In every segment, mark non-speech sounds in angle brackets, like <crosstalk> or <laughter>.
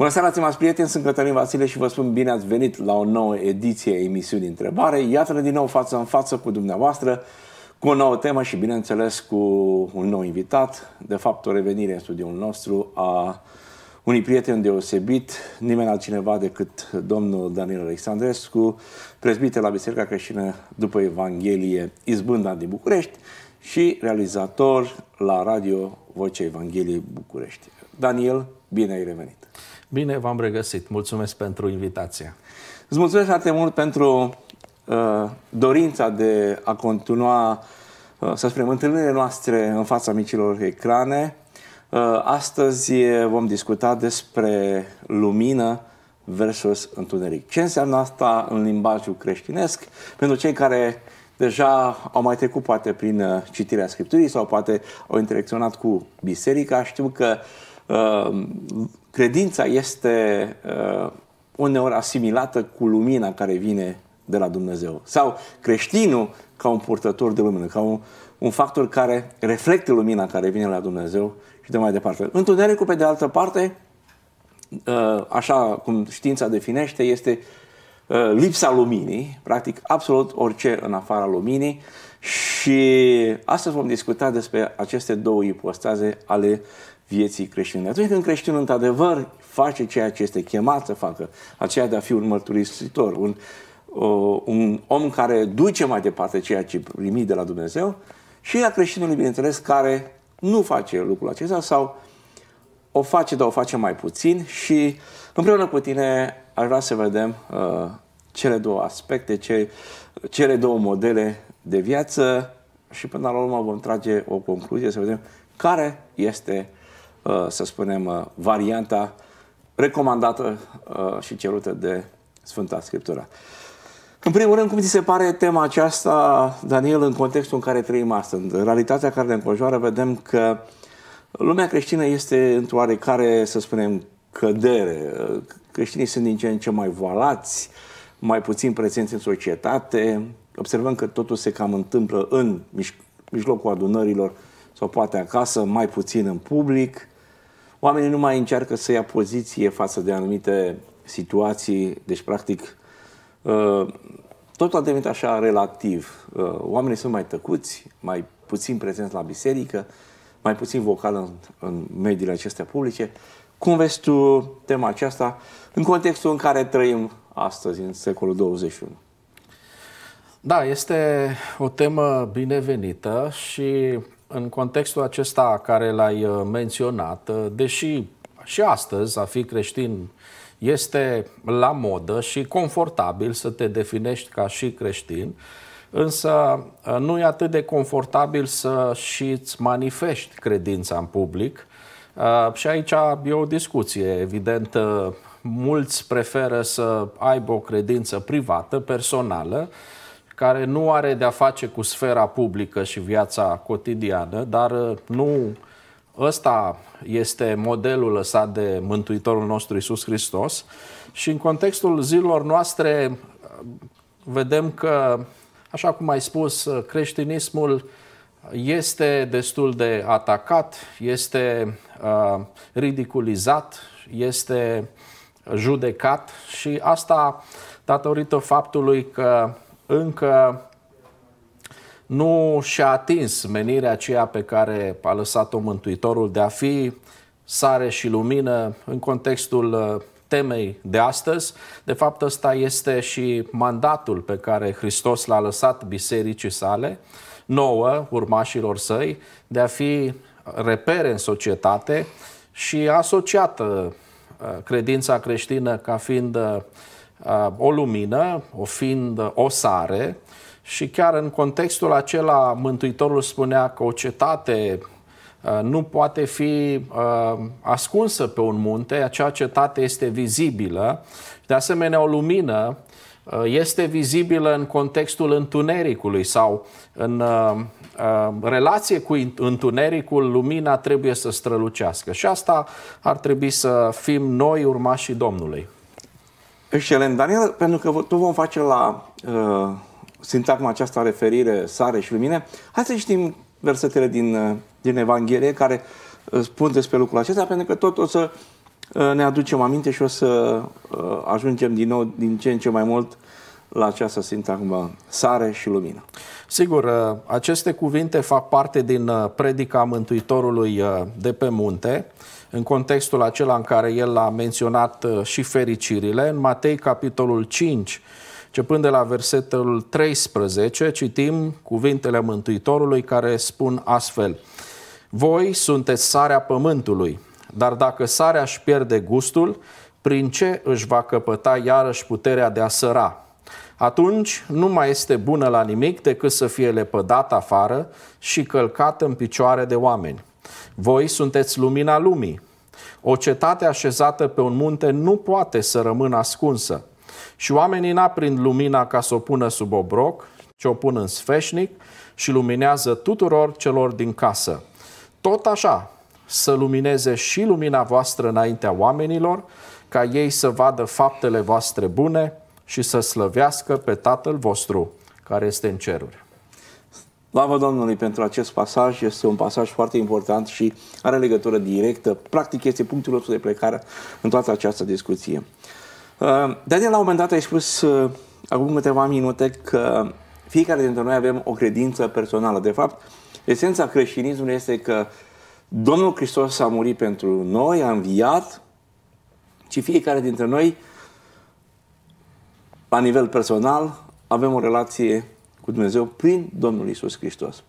Bună seara, stimați prieteni, sunt Cătălin Vasile și vă spun bine ați venit la o nouă ediție emisiunii Întrebare. Iată-ne din nou față în față cu dumneavoastră, cu o nouă temă și, bineînțeles, cu un nou invitat. De fapt, o revenire în studioul nostru a unui prieten deosebit, nimeni altcineva decât domnul Daniel Alexandrescu, prezbite la Biserica Creștină după Evanghelie Izbânda din București și realizator la radio Vocea Evangheliei București. Daniel, bine ai revenit! Bine v-am regăsit. Mulțumesc pentru invitație. Îți mulțumesc foarte mult pentru uh, dorința de a continua, uh, să spunem, întâlnirile noastre în fața micilor ecrane. Uh, astăzi vom discuta despre lumină versus întuneric. Ce înseamnă asta în limbajul creștinesc? Pentru cei care deja au mai trecut poate prin uh, citirea Scripturii sau poate au interacționat cu biserica, știu că uh, Credința este uh, uneori asimilată cu lumina care vine de la Dumnezeu. Sau creștinul ca un purtător de lumină, ca un, un factor care reflectă lumina care vine la Dumnezeu și de mai departe. Întunericul, pe de altă parte, uh, așa cum știința definește, este uh, lipsa luminii, practic absolut orice în afara luminii, și astăzi vom discuta despre aceste două ipostaze ale vieții creștine. Atunci când creștinul, într-adevăr, face ceea ce este chemat să facă, aceea de a fi un mărturisitor, un, uh, un om care duce mai departe ceea ce primi de la Dumnezeu, și a creștinului, bineînțeles, care nu face lucrul acesta sau o face, dar o face mai puțin și împreună cu tine aș vrea să vedem uh, cele două aspecte, ce, cele două modele de viață și până la urmă vom trage o concluzie, să vedem care este, uh, să spunem, uh, varianta recomandată uh, și cerută de Sfânta Scriptură. În primul rând, cum ți se pare tema aceasta, Daniel, în contextul în care trăim astăzi? În realitatea care ne înconjoară, vedem că lumea creștină este într-o oarecare, să spunem, cădere. Creștinii sunt din ce în ce mai voalați, mai puțin prezenți în societate, observăm că totul se cam întâmplă în mijlocul adunărilor sau poate acasă, mai puțin în public. Oamenii nu mai încearcă să ia poziție față de anumite situații, deci practic ă, totul a devenit așa relativ. Ă, oamenii sunt mai tăcuți, mai puțin prezenți la biserică, mai puțin vocal în, în mediile acestea publice. Cum vezi tu tema aceasta în contextul în care trăim astăzi, în secolul 21? Da, este o temă binevenită și în contextul acesta care l-ai uh, menționat, uh, deși și astăzi a fi creștin este la modă și confortabil să te definești ca și creștin, însă uh, nu e atât de confortabil să și îți manifesti credința în public. Și aici e o discuție, evident, mulți preferă să aibă o credință privată, personală, care nu are de-a face cu sfera publică și viața cotidiană, dar uh, nu ăsta este modelul lăsat de Mântuitorul nostru Isus Hristos. Și în contextul zilor noastre uh, vedem că, așa cum ai spus, uh, creștinismul este destul de atacat, este uh, ridiculizat, este judecat și asta datorită faptului că încă nu și-a atins menirea aceea pe care a lăsat-o Mântuitorul de a fi sare și lumină în contextul uh, temei de astăzi. De fapt, ăsta este și mandatul pe care Hristos l-a lăsat bisericii sale, nouă urmașilor săi, de a fi repere în societate și asociată uh, credința creștină ca fiind uh, Uh, o lumină, o fiind o sare, și chiar în contextul acela Mântuitorul spunea că o cetate uh, nu poate fi uh, ascunsă pe un munte, acea cetate este vizibilă. De asemenea, o lumină este vizibilă în contextul întunericului sau în relație cu întunericul, lumina trebuie să strălucească. Și asta ar trebui să fim noi urmașii Domnului. Excelent, Daniel, pentru că tu vom face la uh, sintagma aceasta referire, sare și lumine, hai să știm versetele din, uh, din Evanghelie care uh, spun despre lucrul acesta, pentru că tot o să uh, ne aducem aminte și o să ajungem din nou din ce în ce mai mult la această sintagmă sare și lumină. Sigur, uh, aceste cuvinte fac parte din uh, predica Mântuitorului uh, de pe munte, în contextul acela în care el a menționat și fericirile. În Matei, capitolul 5, Începând de la versetul 13, citim cuvintele Mântuitorului care spun astfel. Voi sunteți sarea pământului, dar dacă sarea își pierde gustul, prin ce își va căpăta iarăși puterea de a săra? atunci nu mai este bună la nimic decât să fie lepădat afară și călcată în picioare de oameni. Voi sunteți lumina lumii. O cetate așezată pe un munte nu poate să rămână ascunsă. Și oamenii n-aprind lumina ca să o pună sub obroc, ci o pun în sfeșnic și luminează tuturor celor din casă. Tot așa, să lumineze și lumina voastră înaintea oamenilor, ca ei să vadă faptele voastre bune și să slăvească pe Tatăl vostru care este în ceruri. Slavă Domnului pentru acest pasaj, este un pasaj foarte important și are legătură directă, practic este punctul nostru de plecare în toată această discuție. Uh, Daniel, la un moment dat ai spus, uh, acum câteva minute, că fiecare dintre noi avem o credință personală. De fapt, esența creștinismului este că Domnul Hristos a murit pentru noi, a înviat și fiecare dintre noi la nivel personal, avem o relație cu Dumnezeu prin Domnul Isus Hristos.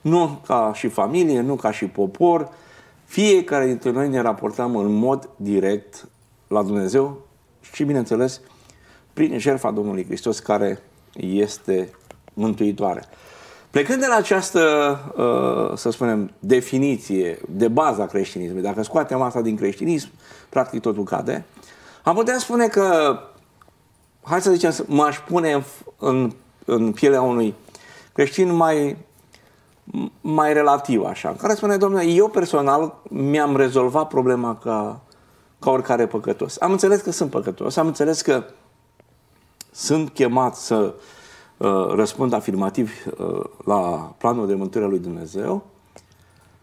Nu ca și familie, nu ca și popor, fiecare dintre noi ne raportăm în mod direct la Dumnezeu și, bineînțeles, prin jertfa Domnului Hristos care este mântuitoare. Plecând de la această, uh, să spunem, definiție de bază a creștinismului, dacă scoatem asta din creștinism, practic totul cade, am putea spune că hai să zicem, m-aș pune în, în, în pielea unui creștin mai, mai relativ, așa, care spune, domnule, eu personal mi-am rezolvat problema ca, ca oricare păcătos. Am înțeles că sunt păcătos, am înțeles că sunt chemat să uh, răspund afirmativ uh, la planul de mântuire lui Dumnezeu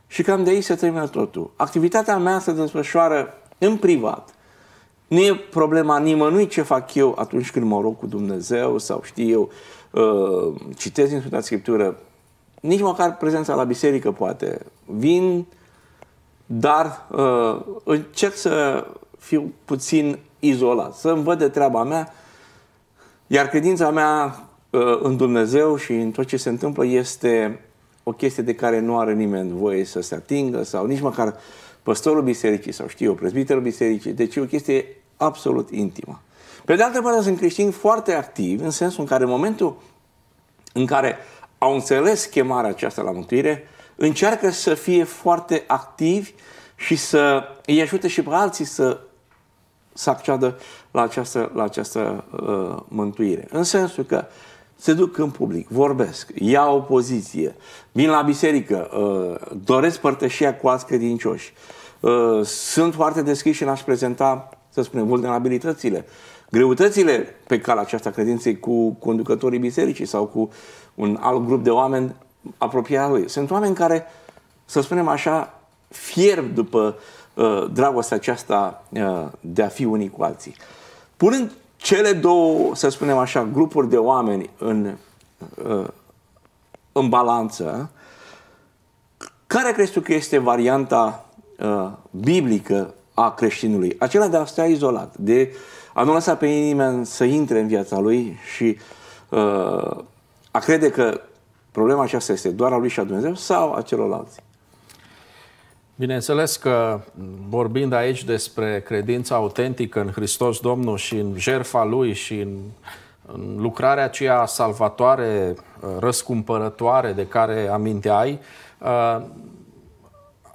și cam de aici se termină totul. Activitatea mea se desfășoară în privat, nu e problema nimănui ce fac eu atunci când mă rog cu Dumnezeu sau știu eu, uh, citesc din Sfânta Scriptură, nici măcar prezența la biserică poate. Vin, dar uh, încerc să fiu puțin izolat, să îmi văd de treaba mea, iar credința mea uh, în Dumnezeu și în tot ce se întâmplă este o chestie de care nu are nimeni voie să se atingă sau nici măcar păstorul bisericii sau știu eu, prezbiterul bisericii. Deci e o chestie absolut intimă. Pe de altă parte, sunt creștini foarte activi, în sensul în care în momentul în care au înțeles chemarea aceasta la mântuire, încearcă să fie foarte activi și să îi ajute și pe alții să, să acceadă la această, la această uh, mântuire. În sensul că se duc în public, vorbesc, iau o poziție, vin la biserică, uh, doresc părtășia cu alți credincioși. Uh, sunt foarte deschiși și aș prezenta să spunem, vulnerabilitățile, greutățile pe calea aceasta credinței cu conducătorii bisericii sau cu un alt grup de oameni apropiat lui. Sunt oameni care, să spunem așa, fierb după uh, dragostea aceasta uh, de a fi unii cu alții. Punând cele două, să spunem așa, grupuri de oameni în, uh, în balanță, care crezi tu că este varianta uh, biblică a creștinului. Acela de a sta izolat, de a nu lăsa pe nimeni să intre în viața lui și uh, a crede că problema aceasta este doar a lui și a Dumnezeu sau a celorlalți. Bineînțeles că vorbind aici despre credința autentică în Hristos Domnul și în jertfa Lui și în, în lucrarea aceea salvatoare, răscumpărătoare de care aminteai, uh,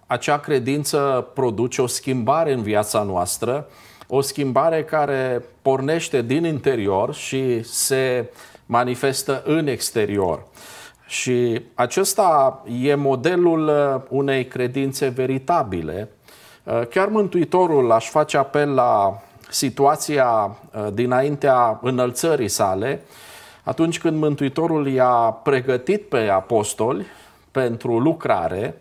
acea credință produce o schimbare în viața noastră, o schimbare care pornește din interior și se manifestă în exterior. Și acesta e modelul uh, unei credințe veritabile. Uh, chiar Mântuitorul aș face apel la situația uh, dinaintea înălțării sale, atunci când Mântuitorul i-a pregătit pe apostoli pentru lucrare,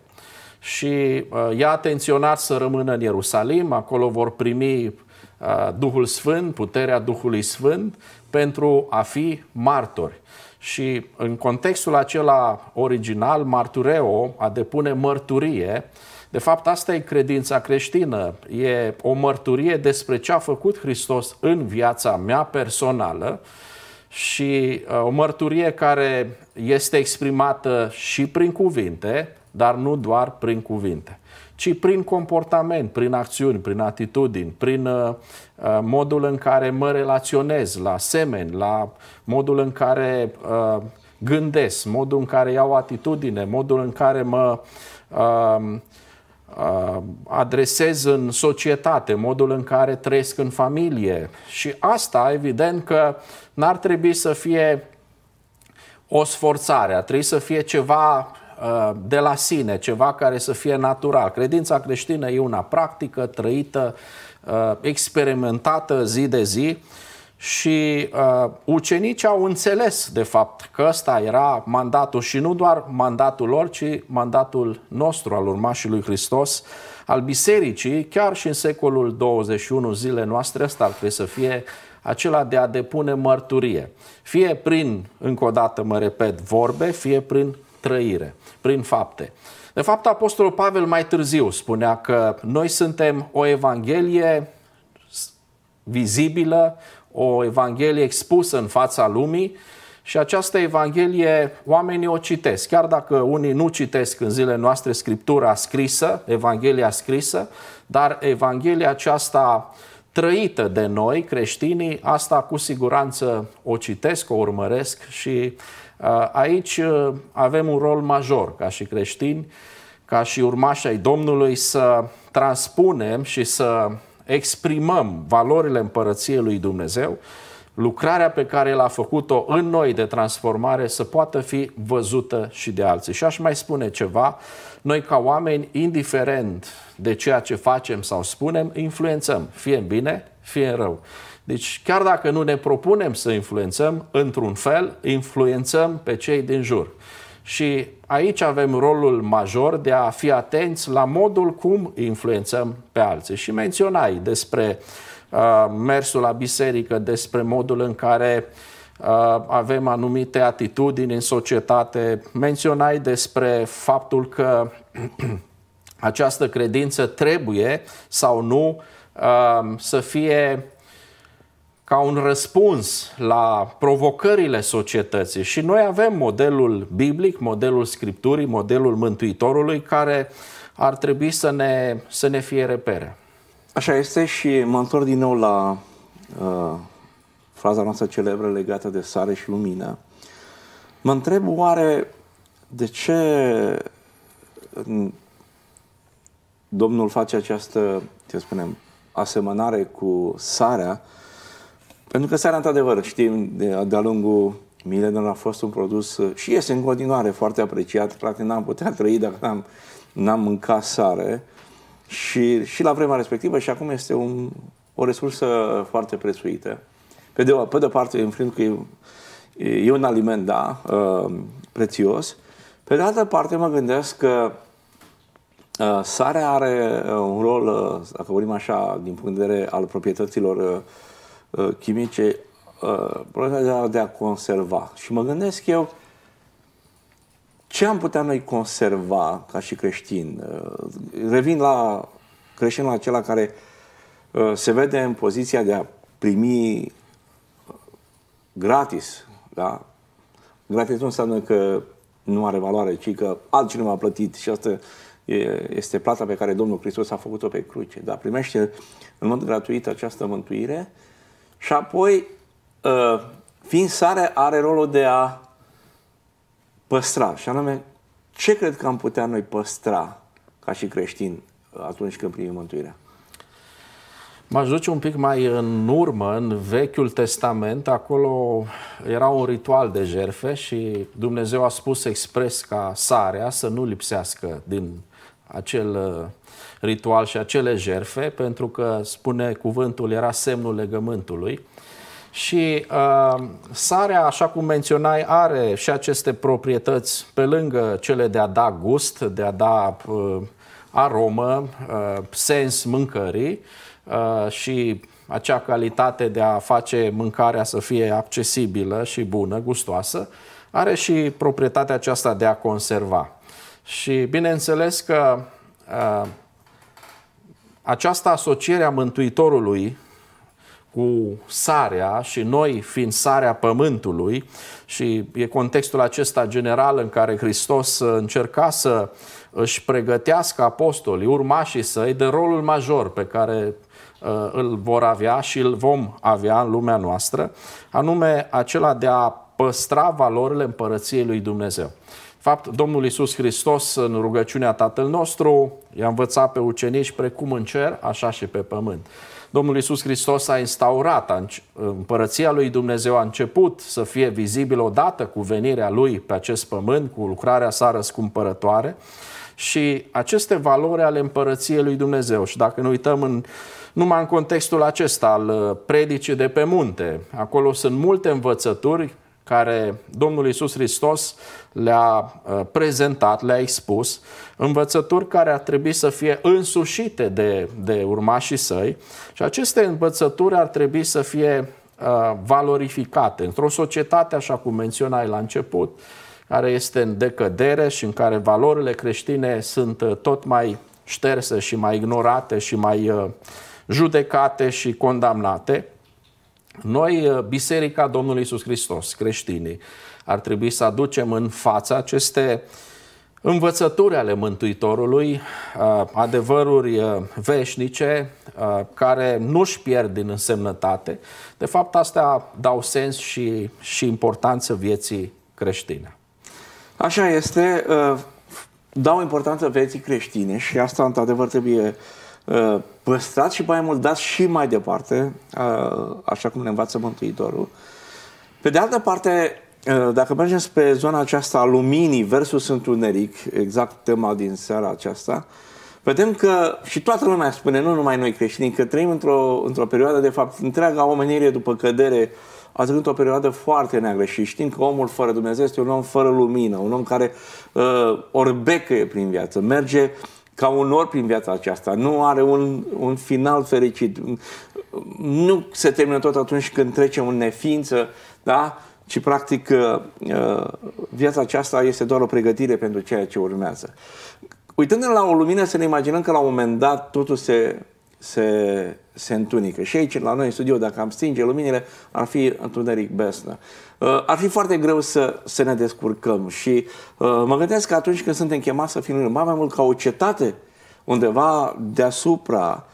și uh, i-a atenționat să rămână în Ierusalim, acolo vor primi uh, Duhul Sfânt, puterea Duhului Sfânt pentru a fi martori. Și în contextul acela original, martureo, a depune mărturie, de fapt asta e credința creștină, e o mărturie despre ce a făcut Hristos în viața mea personală și uh, o mărturie care este exprimată și prin cuvinte, dar nu doar prin cuvinte, ci prin comportament, prin acțiuni, prin atitudini, prin uh, uh, modul în care mă relaționez la semeni, la modul în care uh, gândesc, modul în care iau atitudine, modul în care mă adresez în societate, modul în care trăiesc în familie. Și asta, evident, că n-ar trebui să fie o sforțare, ar trebui să fie ceva Uh, de la sine, ceva care să fie natural. Credința creștină e una practică, trăită, uh, experimentată zi de zi și uh, ucenicii au înțeles de fapt că ăsta era mandatul și nu doar mandatul lor, ci mandatul nostru al urmașului Hristos, al bisericii, chiar și în secolul 21 zile noastre, ăsta ar trebui să fie acela de a depune mărturie. Fie prin, încă o dată mă repet, vorbe, fie prin trăire, prin fapte. De fapt, Apostolul Pavel mai târziu spunea că noi suntem o Evanghelie vizibilă, o Evanghelie expusă în fața lumii și această Evanghelie oamenii o citesc. Chiar dacă unii nu citesc în zilele noastre Scriptura scrisă, Evanghelia scrisă, dar Evanghelia aceasta trăită de noi, creștinii, asta cu siguranță o citesc, o urmăresc și Uh, aici uh, avem un rol major ca și creștini, ca și urmași ai Domnului să transpunem și să exprimăm valorile împărăției lui Dumnezeu, lucrarea pe care l-a făcut-o în noi de transformare să poată fi văzută și de alții. Și aș mai spune ceva, noi ca oameni, indiferent de ceea ce facem sau spunem, influențăm, fie în bine, fie în rău. Deci chiar dacă nu ne propunem să influențăm, într-un fel, influențăm pe cei din jur. Și aici avem rolul major de a fi atenți la modul cum influențăm pe alții. Și menționai despre uh, mersul la biserică, despre modul în care uh, avem anumite atitudini în societate. Menționai despre faptul că <clears throat> această credință trebuie sau nu uh, să fie ca un răspuns la provocările societății. Și noi avem modelul biblic, modelul Scripturii, modelul Mântuitorului, care ar trebui să ne, să ne fie repere. Așa este și mă întorc din nou la uh, fraza noastră celebră legată de sare și lumină. Mă întreb oare de ce Domnul face această, să spunem, asemănare cu sarea uh, pentru că seara, într-adevăr, știm, de, de-a lungul milenilor a fost un produs uh, și este în continuare foarte apreciat. Clar că n-am putea trăi dacă n-am, n-am mâncat sare. Și, și la vremea respectivă și acum este un, o resursă foarte prețuită. Pe de, pe de parte, în frânt, că e, e un aliment, da, uh, prețios. Pe de altă parte, mă gândesc că uh, sarea are un rol, dacă vorbim așa, din punct de vedere al proprietăților Uh, chimice, uh, procesul de a conserva. Și mă gândesc eu, ce am putea noi conserva ca și creștin uh, Revin la creștinul acela care se vede în poziția de a primi gratis, da? Gratis nu înseamnă că nu are valoare, ci că altcineva a plătit și asta este plata pe care Domnul Hristos a făcut-o pe cruce. Dar primește în mod gratuit această mântuire și apoi, ă, fiind sare, are rolul de a păstra. Și anume, ce cred că am putea noi păstra ca și creștin atunci când primim mântuirea? M-aș duce un pic mai în urmă, în Vechiul Testament, acolo era un ritual de jerfe și Dumnezeu a spus expres ca sarea să nu lipsească din acel ă, ritual și acele jerfe, pentru că, spune cuvântul, era semnul legământului. Și uh, sarea, așa cum menționai, are și aceste proprietăți pe lângă cele de a da gust, de a da uh, aromă, uh, sens mâncării uh, și acea calitate de a face mâncarea să fie accesibilă și bună, gustoasă, are și proprietatea aceasta de a conserva. Și bineînțeles că uh, această asociere a Mântuitorului cu sarea și noi fiind sarea pământului și e contextul acesta general în care Hristos uh, încerca să își pregătească apostolii, urmașii săi, de rolul major pe care uh, îl vor avea și îl vom avea în lumea noastră, anume acela de a păstra valorile împărăției lui Dumnezeu fapt, Domnul Iisus Hristos în rugăciunea Tatăl nostru i-a învățat pe ucenici precum în cer, așa și pe pământ. Domnul Iisus Hristos a instaurat, împărăția lui Dumnezeu a început să fie vizibilă odată cu venirea lui pe acest pământ, cu lucrarea sa răscumpărătoare și aceste valori ale împărăției lui Dumnezeu. Și dacă ne uităm în, numai în contextul acesta al uh, predicii de pe munte, acolo sunt multe învățături care Domnul Isus Hristos le-a uh, prezentat, le-a expus, învățături care ar trebui să fie însușite de, de urmașii săi și aceste învățături ar trebui să fie uh, valorificate. Într-o societate, așa cum menționai la început, care este în decădere și în care valorile creștine sunt uh, tot mai șterse și mai ignorate și mai judecate și condamnate, noi, uh, Biserica Domnului Isus Hristos, creștinii, ar trebui să aducem în fața aceste învățături ale Mântuitorului, uh, adevăruri uh, veșnice care nu-și pierd din însemnătate. De fapt, astea dau sens și, și importanță vieții creștine. Așa este, dau importanță vieții creștine și asta, într-adevăr, trebuie Uh, păstrați și mai mult, dați și mai departe, uh, așa cum ne învață Mântuitorul. Pe de altă parte, uh, dacă mergem spre zona aceasta a luminii versus întuneric, exact tema din seara aceasta, vedem că și toată lumea spune, nu numai noi creștini, că trăim într-o, într-o perioadă, de fapt, întreaga omenire după cădere a trecut o perioadă foarte neagră și știm că omul fără Dumnezeu este un om fără lumină, un om care uh, orbecă prin viață, merge uh, ca un nor prin viața aceasta. Nu are un, un final fericit. Nu se termină tot atunci când trecem în neființă, da? ci practic uh, viața aceasta este doar o pregătire pentru ceea ce urmează. Uitându-ne la o lumină, să ne imaginăm că la un moment dat totul se se, se întunică. Și aici, la noi în studio, dacă am stinge luminile, ar fi întuneric besnă. Uh, ar fi foarte greu să, să ne descurcăm și uh, mă gândesc că atunci când suntem chemați să fim mai, mai mult ca o cetate undeva deasupra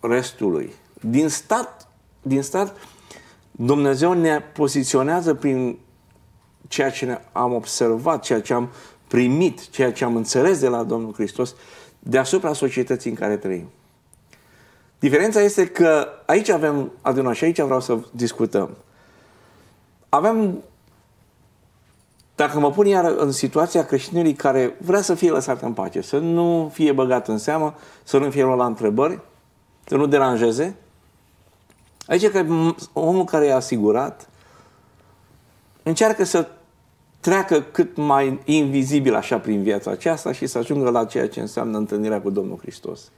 restului, din stat, din stat Dumnezeu ne poziționează prin ceea ce am observat, ceea ce am primit, ceea ce am înțeles de la Domnul Hristos deasupra societății în care trăim. Diferența este că aici avem, adună și aici vreau să discutăm. Avem, dacă mă pun iar în situația creștinului care vrea să fie lăsat în pace, să nu fie băgat în seamă, să nu fie luat la întrebări, să nu deranjeze, aici că omul care e asigurat încearcă să treacă cât mai invizibil așa prin viața aceasta și să ajungă la ceea ce înseamnă întâlnirea cu Domnul Hristos.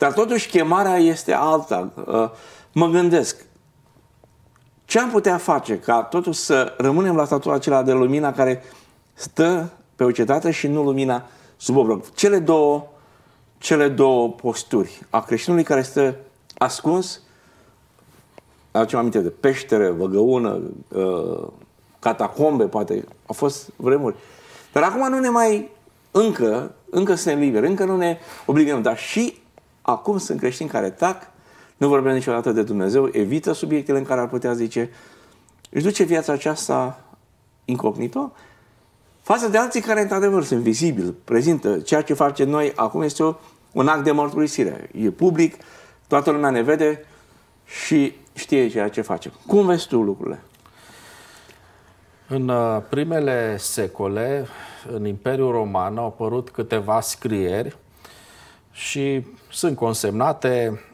Dar totuși chemarea este alta. Uh, mă gândesc, ce am putea face ca totuși să rămânem la statul acela de lumina care stă pe o cetate și nu lumina sub obroc? Cele două, cele două posturi a creștinului care stă ascuns, aducem aminte de peștere, văgăună, uh, catacombe, poate, au fost vremuri. Dar acum nu ne mai, încă, încă suntem liberi, încă nu ne obligăm, dar și Acum sunt creștini care tac, nu vorbesc niciodată de Dumnezeu, evită subiectele în care ar putea zice, își duce viața aceasta incognito, față de alții care, într-adevăr, sunt vizibili, prezintă ceea ce face noi acum este o, un act de mărturisire. E public, toată lumea ne vede și știe ceea ce facem. Cum vezi tu lucrurile? În uh, primele secole, în Imperiul Roman, au apărut câteva scrieri și sunt consemnate.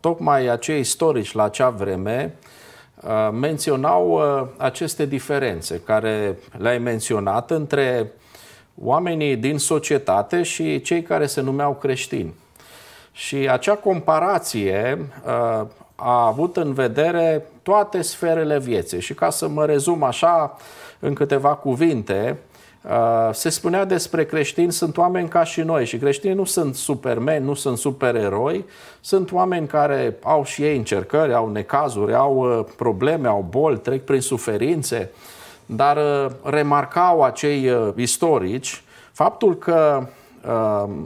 Tocmai acei istorici la acea vreme uh, menționau uh, aceste diferențe care le-ai menționat între oamenii din societate și cei care se numeau creștini. Și acea comparație uh, a avut în vedere toate sferele vieții. Și ca să mă rezum așa în câteva cuvinte, Uh, se spunea despre creștini, sunt oameni ca și noi și creștinii nu sunt supermeni, nu sunt supereroi, sunt oameni care au și ei încercări, au necazuri, au uh, probleme, au boli, trec prin suferințe, dar uh, remarcau acei istorici faptul că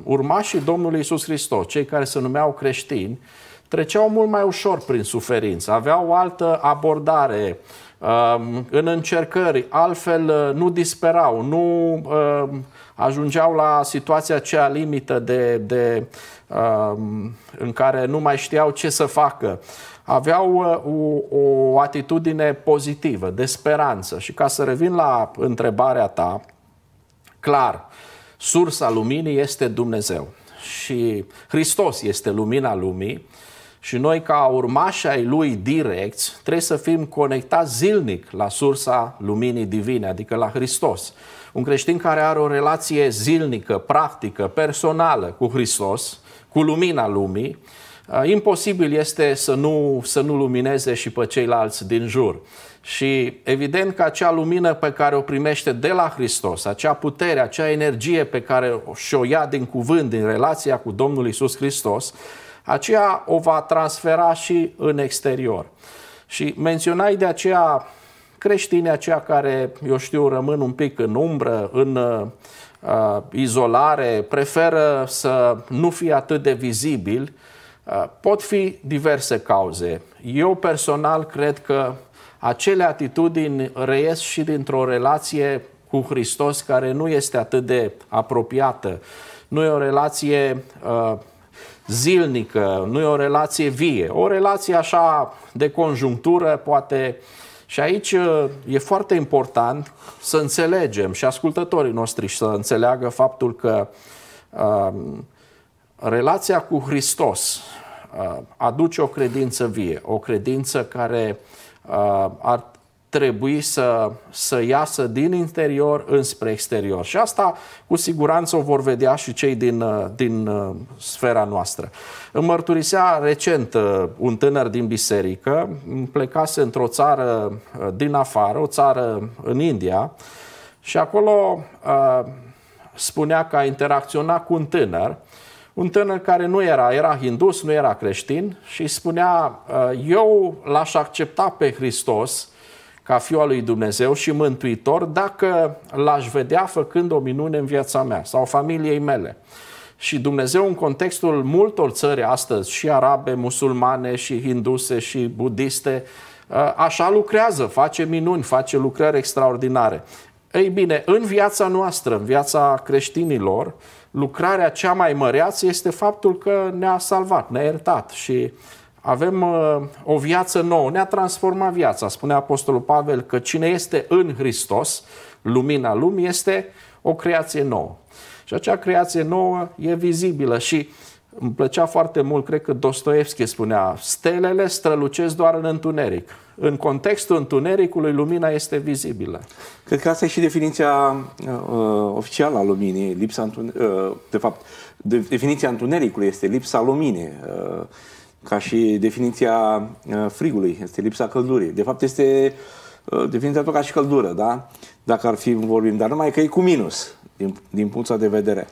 urmașii Domnului Isus Hristos, cei care se numeau creștini, treceau mult mai ușor prin suferință, aveau o altă abordare în încercări, altfel uh, nu disperau, nu um, ajungeau la situația cea limită de, de, um, în care nu mai știau ce să facă. Aveau o, uh, o atitudine pozitivă, de speranță. Și ca să revin la întrebarea ta, clar, sursa luminii este Dumnezeu și Hristos este lumina lumii și noi, ca urmași ai lui direct, trebuie să fim conectați zilnic la sursa luminii divine, adică la Hristos. Un creștin care are o relație zilnică, practică, personală cu Hristos, cu lumina lumii, imposibil este să nu, să nu lumineze și pe ceilalți din jur. Și evident că acea lumină pe care o primește de la Hristos, acea putere, acea energie pe care și-o ia din cuvânt, din relația cu Domnul Isus Hristos, aceea o va transfera și în exterior. Și menționai de aceea creștinii aceia care, eu știu, rămân un pic în umbră, în uh, uh izolare, preferă să nu fie atât de vizibili, uh, pot fi diverse cauze. Eu personal cred că acele atitudini reies și dintr-o relație cu Hristos care nu este atât de apropiată. Nu e o relație uh, zilnică, nu e o relație vie, o relație așa de conjunctură, poate. Și aici e foarte important să înțelegem și ascultătorii noștri să înțeleagă faptul că um, relația cu Hristos uh, aduce o credință vie, o credință care uh, ar trebui să, să iasă din interior înspre exterior. Și asta cu siguranță o vor vedea și cei din, uh, din uh, sfera noastră. Îmi mărturisea recent uh, un tânăr din biserică, plecase într-o țară din afară, o țară în India, și acolo spunea că a interacționat cu un tânăr, un tânăr care nu era, era hindus, nu era creștin și spunea, eu l-aș accepta pe Hristos ca fiul lui Dumnezeu și mântuitor dacă l-aș vedea făcând o minune în viața mea sau familiei mele. Și Dumnezeu în contextul multor țări astăzi, și arabe, musulmane, și hinduse, și budiste, ă, așa lucrează, face minuni, face lucrări extraordinare. Ei bine, în viața noastră, în viața creștinilor, lucrarea cea mai măreață este faptul că ne-a salvat, ne-a iertat și uh, avem uh, o viață nouă, ne-a transformat viața. Spune Apostolul Pavel că cine este în Hristos, lumina lumii, este o creație nouă. Și acea creație nouă e vizibilă și îmi plăcea foarte mult, cred că Dostoevski spunea, stelele strălucesc doar în întuneric. În contextul întunericului, lumina este vizibilă. Cred că asta e și definiția uh, uh oficială a luminii, lipsa întune- uh, de fapt, de, definiția întunericului este lipsa luminii. Uh, ca și definiția uh, frigului, este lipsa căldurii. De fapt, este uh, definiția tot ca și căldură, da? Dacă ar fi vorbim, dar numai că e cu minus, din, din punctul de vedere.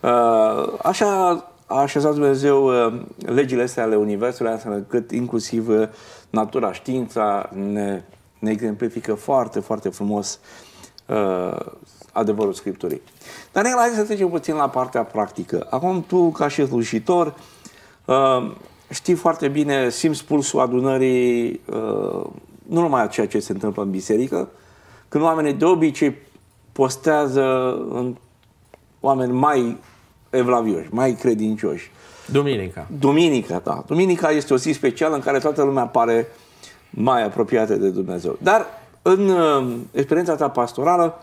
Uh, așa a așezat Dumnezeu legile astea ale Universului, astfel încât inclusiv natura, știința ne, ne exemplifică foarte, foarte frumos adevărul Scripturii. Dar ne să trecem puțin la partea practică. Acum tu, ca și slujitor, știi foarte bine, simți pulsul adunării, uh, nu numai a ceea ce se întâmplă în biserică, când oamenii de obicei postează în oameni mai evlavioși, mai credincioși. Duminica. Duminica, da. Duminica este o zi specială în care toată lumea pare mai apropiată de Dumnezeu. Dar în uh, experiența ta pastorală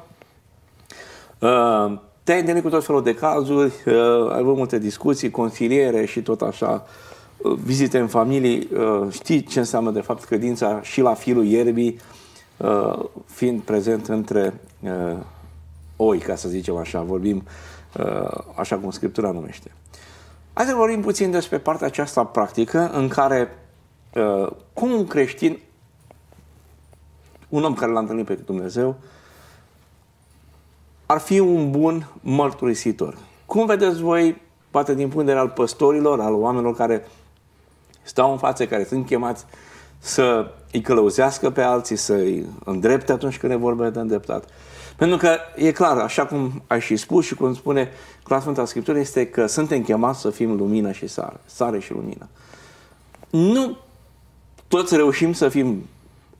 uh, te-ai întâlnit cu tot felul de cazuri, uh, ai avut multe discuții, consiliere și tot așa uh, vizite în familii, uh, știi ce înseamnă de fapt credința și la firul ierbii, uh, fiind prezent între uh, oi, ca să zicem așa, vorbim așa cum Scriptura numește. Hai să vorbim puțin despre partea aceasta practică în care cum un creștin, un om care l-a întâlnit pe Dumnezeu, ar fi un bun mărturisitor. Cum vedeți voi, poate din punct de vedere al păstorilor, al oamenilor care stau în față, care sunt chemați să îi călăuzească pe alții, să îi îndrepte atunci când ne vorbe de îndreptat. Pentru că e clar, așa cum ai și spus și cum spune clar Sfânta Scriptură, este că suntem chemați să fim lumină și sare, sare și lumină. Nu toți reușim să fim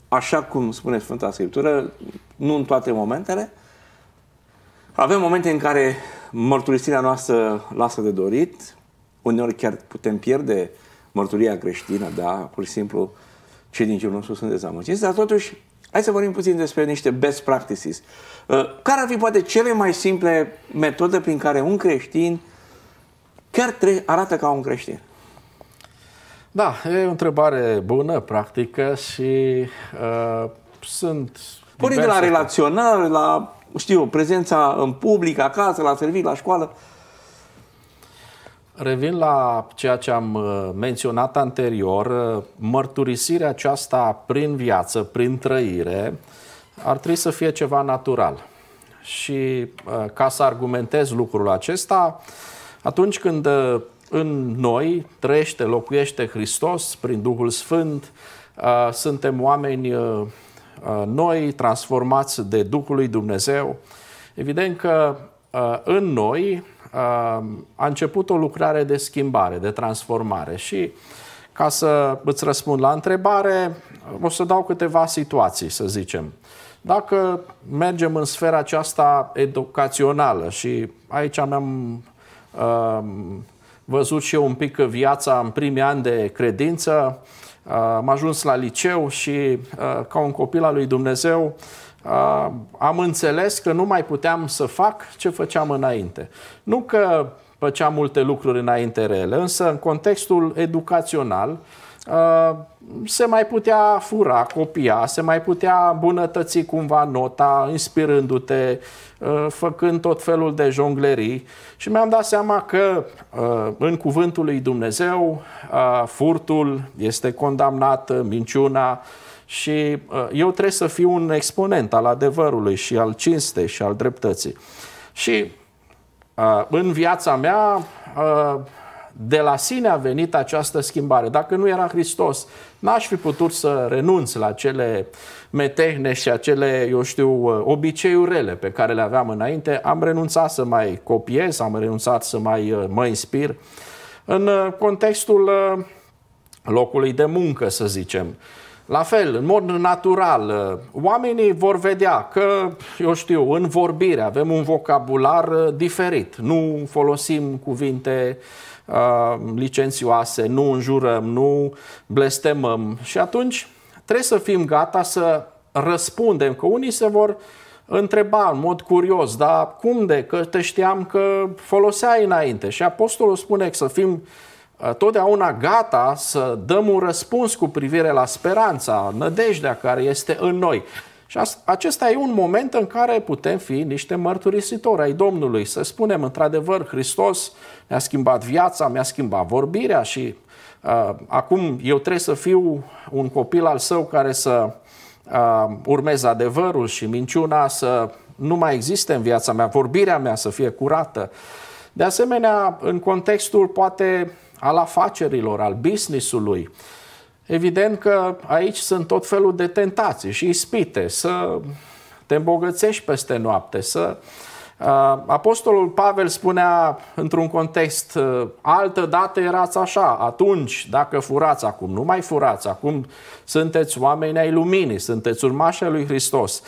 așa cum spune Sfânta Scriptură, nu în toate momentele. Avem momente în care mărturisirea noastră lasă de dorit, uneori chiar putem pierde mărturia creștină, da, pur și simplu cei din jurul nostru sunt dezamăgiți, dar totuși hai să vorbim puțin despre niște best practices. Uh, care ar fi poate cele mai simple metode prin care un creștin chiar arată ca un creștin? Da, e o întrebare bună, practică și uh, sunt... Pornind de la relațional, la, știu, prezența în public, acasă, la serviciu, la școală, uh, Revin la ceea ce am uh, menționat anterior, uh, mărturisirea aceasta prin viață, prin trăire, ar trebui să fie ceva natural. Și uh, ca să argumentez lucrul acesta, atunci când în noi trăiește, locuiește Hristos prin Duhul Sfânt, suntem oameni noi, transformați de Duhul lui Dumnezeu, evident că în noi Um, a început o lucrare de schimbare, de transformare și ca să îți răspund la întrebare, o să dau câteva situații, să zicem. Dacă mergem în sfera aceasta educațională și aici mi-am um, văzut și eu un pic viața în primii ani de credință, uh, am ajuns la liceu și uh, ca un copil al lui Dumnezeu Ah, am înțeles că nu mai puteam să fac ce făceam înainte. Nu că făceam multe lucruri înainte rele, însă în contextul educațional ah, se mai putea fura, copia, se mai putea bunătăți cumva nota, inspirându-te, ah, făcând tot felul de jonglerii. Și mi-am dat seama că în cuvântul lui Dumnezeu furtul este condamnat, minciuna, și uh, eu trebuie să fiu un exponent al adevărului și al cinstei și al dreptății. Și uh, în viața mea, uh, de la sine a venit această schimbare. Dacă nu era Hristos, n-aș fi putut să renunț la cele metehne și acele, eu știu, obiceiuri rele pe care le aveam înainte. Am renunțat să mai copiez, am renunțat să mai mă inspir. În contextul locului de muncă, să zicem, la fel, în mod natural, uh, oamenii vor vedea că, eu știu, în vorbire avem un vocabular uh, diferit. Nu folosim cuvinte uh, licențioase, nu înjurăm, nu blestemăm. Și atunci trebuie să fim gata să răspundem, că unii se vor întreba în mod curios, dar cum de? Că te știam că foloseai înainte. Și apostolul spune că să fim uh, totdeauna gata să dăm un răspuns cu privire la speranța, nădejdea care este în noi. Și acesta e un moment în care putem fi niște mărturisitori ai Domnului, să spunem într-adevăr, Hristos mi-a schimbat viața, mi-a schimbat vorbirea și uh, acum eu trebuie să fiu un copil al său care să uh, urmez adevărul și minciuna să nu mai existe în viața mea, vorbirea mea să fie curată. Uh, de asemenea, în contextul poate al afacerilor, al businessului, evident că aici sunt tot felul de tentații și ispite să te îmbogățești peste noapte, să Apostolul Pavel spunea într-un context, altă dată erați așa, atunci, dacă furați acum, nu mai furați, acum sunteți oameni ai luminii, sunteți urmașii lui Hristos.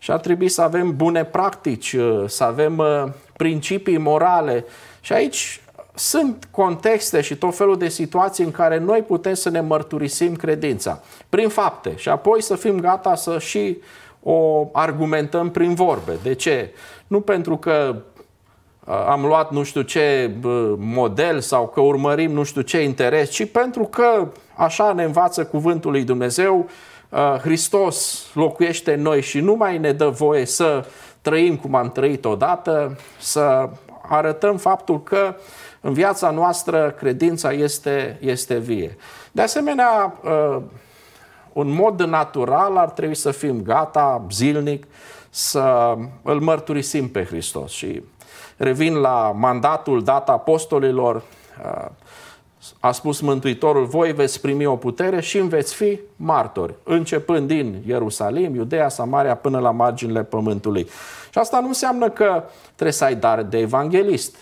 Și ar trebui să avem bune practici, să avem principii morale. Și aici sunt contexte și tot felul de situații în care noi putem să ne mărturisim credința prin fapte și apoi să fim gata să și o argumentăm prin vorbe. De ce? Nu pentru că uh, am luat nu știu ce uh, model sau că urmărim nu știu ce interes, ci pentru că așa ne învață cuvântul lui Dumnezeu, uh, Hristos locuiește în noi și nu mai ne dă voie să trăim cum am trăit odată, să arătăm faptul că în viața noastră credința este, este vie. De asemenea, uh, un mod natural ar trebui să fim gata, zilnic, să îl mărturisim pe Hristos. Și revin la mandatul dat apostolilor, uh, a spus Mântuitorul, voi veți primi o putere și îmi veți fi martori, începând din Ierusalim, Iudeea, Samaria, până la marginile pământului. Și asta nu înseamnă că trebuie să ai dar de evanghelist.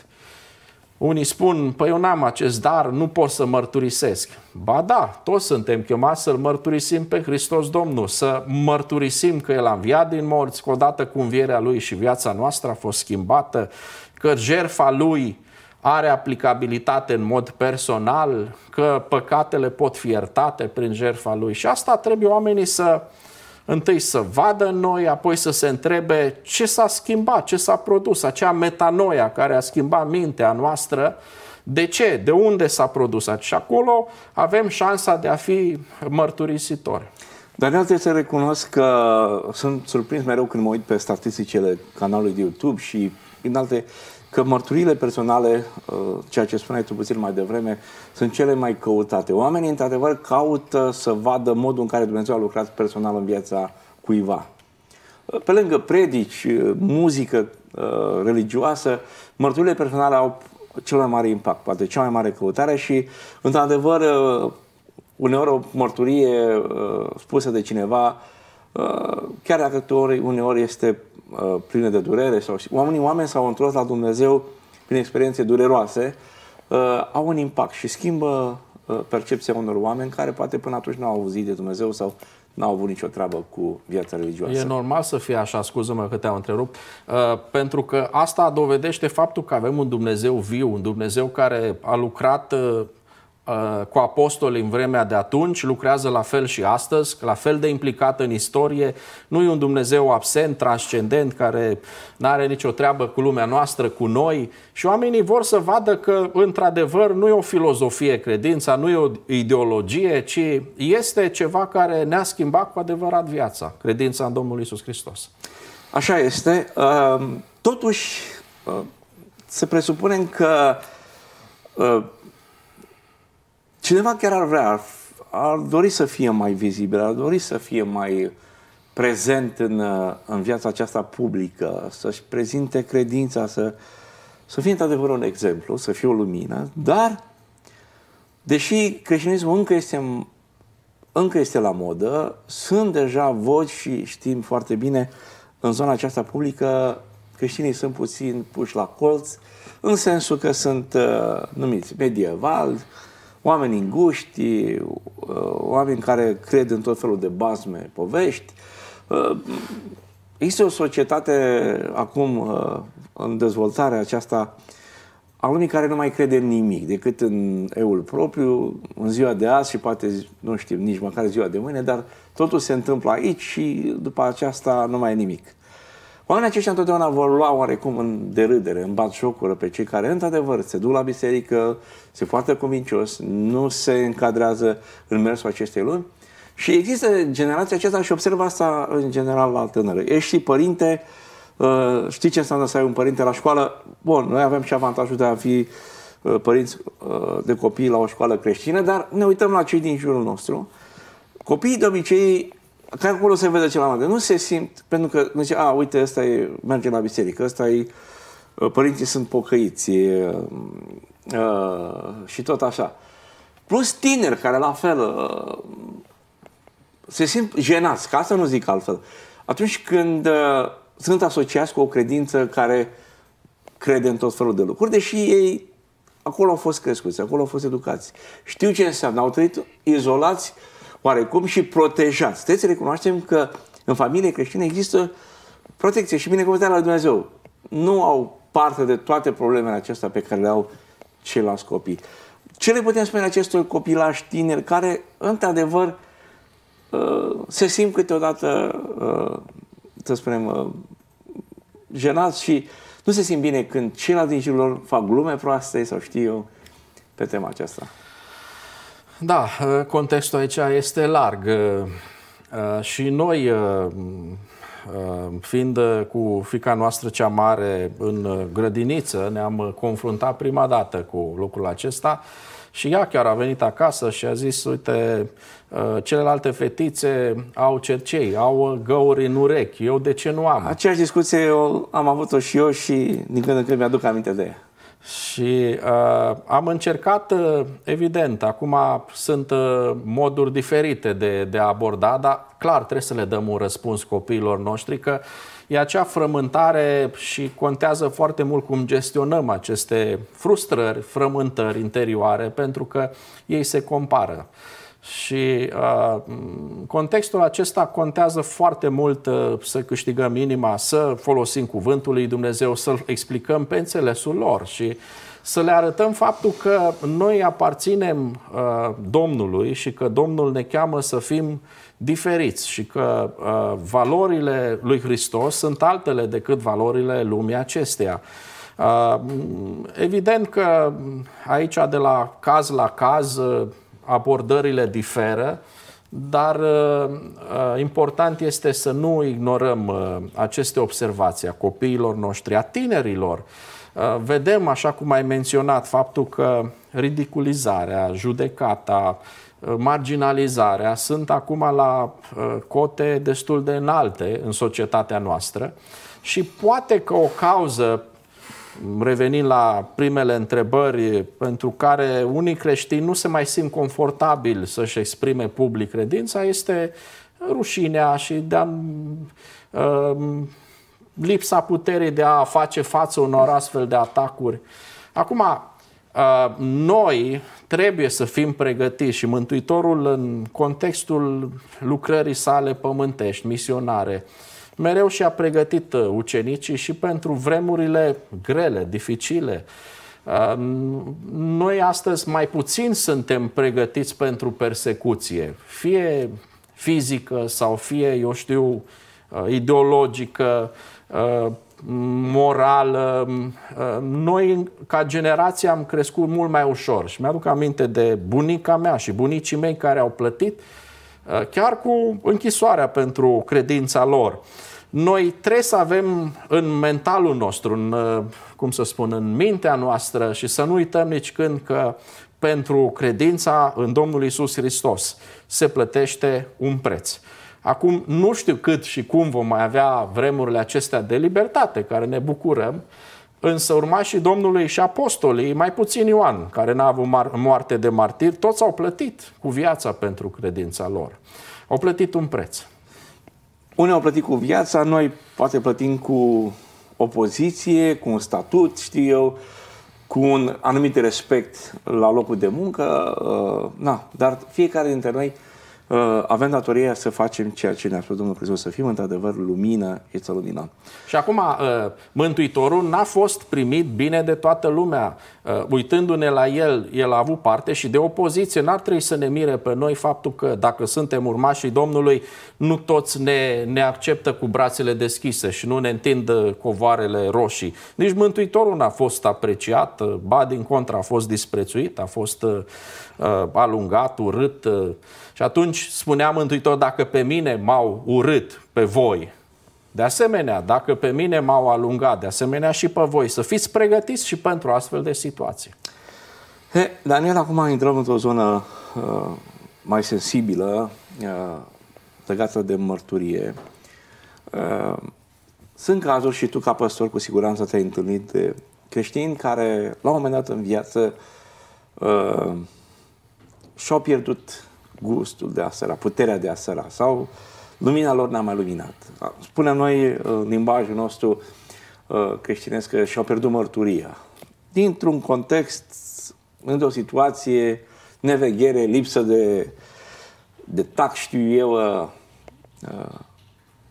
Unii spun, păi eu n-am acest dar, nu pot să mărturisesc. Ba da, toți suntem chemați să-L mărturisim pe Hristos Domnul, să mărturisim că El a înviat din morți, că odată cu învierea Lui și viața noastră a fost schimbată, că jerfa Lui are aplicabilitate în mod personal, că păcatele pot fi iertate prin jertfa lui. Și asta trebuie oamenii să întâi să vadă în noi, apoi să se întrebe ce s-a schimbat, ce s-a produs, acea metanoia care a schimbat mintea noastră, de ce, de unde s-a produs. Și acolo avem șansa de a fi mărturisitori. Dar eu trebuie să recunosc că sunt surprins mereu când mă uit pe statisticele canalului de YouTube și în alte uh, că mărturile personale, uh, ceea ce spuneai tu puțin mai devreme, sunt cele mai căutate. Oamenii, într-adevăr, caută să vadă modul în care Dumnezeu a lucrat personal în viața cuiva. Uh, pe lângă predici, uh, muzică religioasă, mărturile personale au cel mai mare impact, poate cea mai mare căutare și, într-adevăr, uneori o mărturie spusă de cineva Uh, chiar dacă ori, uneori este uh, plină de durere sau oamenii oameni s-au întors la Dumnezeu prin experiențe dureroase, uh, au un impact și schimbă percepția unor oameni care poate până atunci nu au auzit de Dumnezeu sau n-au avut nicio treabă cu viața religioasă. E normal să fie așa, scuză-mă că te-am întrerupt, pentru că asta dovedește faptul că avem un Dumnezeu viu, un Dumnezeu care a lucrat Uh, cu apostoli în vremea de atunci, lucrează la fel și astăzi, la fel de implicat în istorie. Nu e un Dumnezeu absent, transcendent, care nu are nicio treabă cu lumea noastră, cu noi. Și oamenii vor să vadă că, într-adevăr, nu e o filozofie credința, nu e o ideologie, ci este ceva care ne-a schimbat cu adevărat viața, credința în Domnul Isus Hristos. Așa este. Um, totuși, uh, se presupune că uh, Cineva chiar ar vrea, ar, ar dori să fie mai vizibil, ar dori să fie mai prezent în, în viața aceasta publică, să-și prezinte credința, să, să fie într-adevăr un exemplu, să fie o lumină, dar, deși creștinismul încă este, încă este la modă, sunt deja voci și știm foarte bine, în zona aceasta publică creștinii sunt puțin puși la colț, în sensul că sunt uh, numiți medieval, oameni înguști, uh, oameni care cred în tot felul de basme, povești. Uh, este o societate acum uh, în dezvoltare aceasta a unii care nu mai crede în nimic decât în eul propriu, în ziua de azi și poate, nu știu, nici măcar ziua de mâine, dar totul se întâmplă aici și după aceasta nu mai e nimic. Oamenii aceștia întotdeauna vor lua oarecum în derâdere, în bat pe cei care, într-adevăr, se duc la biserică, se poartă convincios, nu se încadrează în mersul acestei lumi. Și există generația aceasta și observ asta în general la tânără. Ești și părinte, uh, știi ce înseamnă să ai un părinte la școală? Bun, noi avem și avantajul de a fi uh, părinți uh, de copii la o școală creștină, dar ne uităm la cei din jurul nostru. Copiii de obicei Că acolo se vede ceva mai Nu se simt, pentru că nu zice, a, uite, ăsta e, merge la biserică, ăsta e, uh, părinții sunt pocăiți e, e, uh, și tot așa. Plus tineri care la fel uh, se simt jenați, ca să nu zic altfel. Atunci când sunt asociați cu o credință care crede în tot felul de lucruri, deși ei acolo au fost crescuți, acolo au fost educați. Știu ce înseamnă, au trăit izolați uh, oarecum și protejați. Trebuie să recunoaștem că în familie creștină există protecție și binecuvântarea la Dumnezeu. Nu au parte de toate problemele acestea pe care le au ceilalți copii. Ce le putem spune acestor copilași tineri care, într-adevăr, uh, se simt câteodată, uh, să spunem, uh, jenați și nu se simt bine când ceilalți din jurul lor fac glume proaste sau știu eu pe tema aceasta? Da, ă, contextul aici este larg ă, ă, și noi, fiind cu fica noastră cea mare în grădiniță, ne-am confruntat prima dată cu lucrul acesta și ea chiar a venit acasă și a zis, uite, celelalte fetițe au cercei, au găuri în urechi, eu de ce nu am? Aceeași discuție eu am avut-o și eu și din când în când mi-aduc aminte de ea. Și uh, am încercat, uh, evident, acum sunt uh, moduri diferite de, de a aborda, dar clar trebuie să le dăm un răspuns copiilor noștri că e acea frământare și contează foarte mult cum gestionăm aceste frustrări, frământări interioare, pentru că ei se compară. Uh, și uh, contextul acesta contează foarte mult uh, să câștigăm inima, să folosim cuvântul lui Dumnezeu, să-l explicăm pe înțelesul lor și să le arătăm faptul că noi aparținem uh, Domnului și că Domnul ne cheamă să fim diferiți și că uh, valorile lui Hristos sunt altele decât valorile lumii acesteia. Uh, evident că aici de la caz la caz uh, abordările diferă, dar uh, uh, important este să nu ignorăm uh, aceste observații a copiilor noștri, a tinerilor. Vedem, așa cum ai menționat, faptul că ridiculizarea, judecata, marginalizarea sunt acum la cote destul de înalte în societatea noastră și poate că o cauză revenind la primele întrebări pentru care unii creștini nu se mai simt confortabil să-și exprime public credința, este rușinea și de a, uh, um, lipsa puterii de a face față unor astfel de atacuri. Acum, uh, noi trebuie să fim pregătiți și Mântuitorul în contextul lucrării sale pământești, misionare, uh, mereu și-a pregătit uh, ucenicii și pentru vremurile grele, dificile. Noi astăzi mai puțin suntem pregătiți pentru persecuție, fie fizică sau fie, eu știu, uh, ideologică, uh, morală. Noi, ca generație, am crescut mult mai ușor și mi-aduc aminte de bunica mea și bunicii mei care au plătit uh, Eh, chiar cu închisoarea pentru credința lor. Noi trebuie să avem în mentalul nostru, în, eh, cum să spun, în mintea noastră și să nu uităm nici când că pentru credința în Domnul Isus Hristos se plătește un preț. Acum nu știu cât și cum vom mai avea vremurile acestea de libertate, care ne bucurăm, Însă urmașii Domnului și apostolii, mai puțin Ioan, care n-a avut moarte de martir, toți au plătit cu viața pentru credința lor. Au plătit un preț. Unii au plătit cu viața, noi poate plătim cu opoziție, cu un statut, știu eu, cu un anumit respect la locul de muncă, uh, na, dar fiecare dintre noi Uh, avem datoria să facem ceea ce ne-a spus Domnul Hristos, să fim într-adevăr lumină și să luminăm. Și acum, uh, Mântuitorul n-a fost primit bine de toată lumea. Uh, uitându-ne la el, el a avut parte și de opoziție. N-ar trebui să ne mire pe noi faptul că dacă suntem urmașii Domnului, nu toți ne, ne acceptă cu brațele deschise și nu ne întind covoarele roșii. Nici Mântuitorul n-a fost apreciat, ba din contra a fost disprețuit, a fost uh, alungat, urât, uh, și atunci spunea Mântuitor, dacă pe mine m-au urât pe voi, de asemenea, dacă pe mine m-au alungat, de asemenea și pe voi, să fiți pregătiți și pentru astfel de situații. He, Daniel, acum intrăm într-o zonă uh, mai sensibilă, uh, legată de mărturie. Uh, sunt cazuri și tu, ca păstor, cu siguranță te-ai întâlnit de creștini care, la un moment dat în viață, uh, și-au pierdut gustul de a săra, puterea de a săra sau lumina lor n-a mai luminat. Spunem noi uh, în limbajul nostru uh, creștinesc că și-au pierdut mărturia. Dintr-un context, într-o situație, neveghere, lipsă de, de tact, știu eu, uh,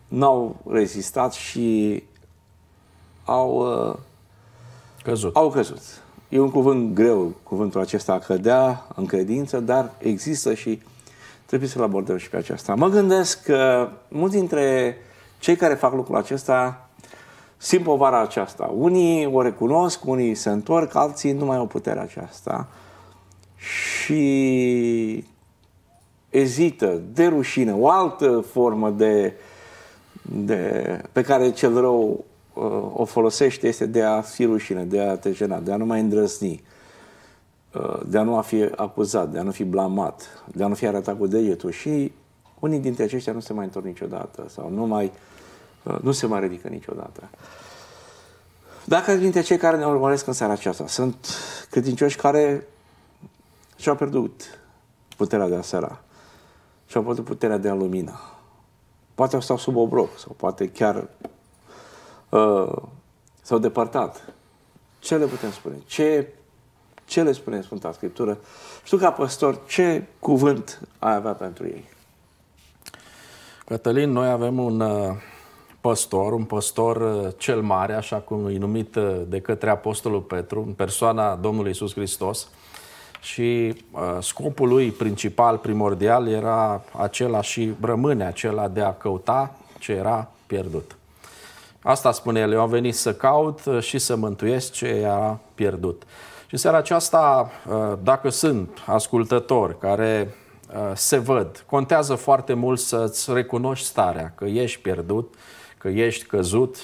n-au rezistat și au căzut. Au căzut. E un cuvânt greu, cuvântul acesta a cădea în credință, dar există și trebuie să-l abordăm și pe aceasta. Mă gândesc că mulți dintre cei care fac lucrul acesta simt povara aceasta. Unii o recunosc, unii se întorc, alții nu mai au puterea aceasta și ezită, de rușine, o altă formă de, de, pe care cel rău uh, o folosește este de a fi rușine, de a te jena, de a nu mai îndrăzni. Uh, de a nu a fi acuzat, de a nu fi blamat, de a nu fi arătat cu degetul și unii dintre aceștia nu se mai întorc niciodată sau nu, mai, uh, nu se mai ridică niciodată. Dacă dintre cei care ne urmăresc în seara aceasta sunt credincioși care și-au pierdut puterea de a seara, și-au pierdut puterea de a lumina, poate au stat sub obroc sau poate chiar uh, s-au depărtat, ce le putem spune? Ce ce le spune Sfânta Scriptură? tu, ca păstor, ce cuvânt ai avea pentru ei? Cătălin, noi avem un uh, păstor, un păstor uh, cel mare, așa cum e numit uh, de către Apostolul Petru, în persoana Domnului Isus Hristos, și scopul lui principal, primordial, era acela și rămâne acela de a căuta ce era pierdut. Asta spune el, eu am venit să caut și să mântuiesc ce era pierdut. Și în seara aceasta, uh, dacă sunt ascultători care uh, se văd, contează foarte mult să-ți recunoști starea, că ești pierdut, că ești căzut,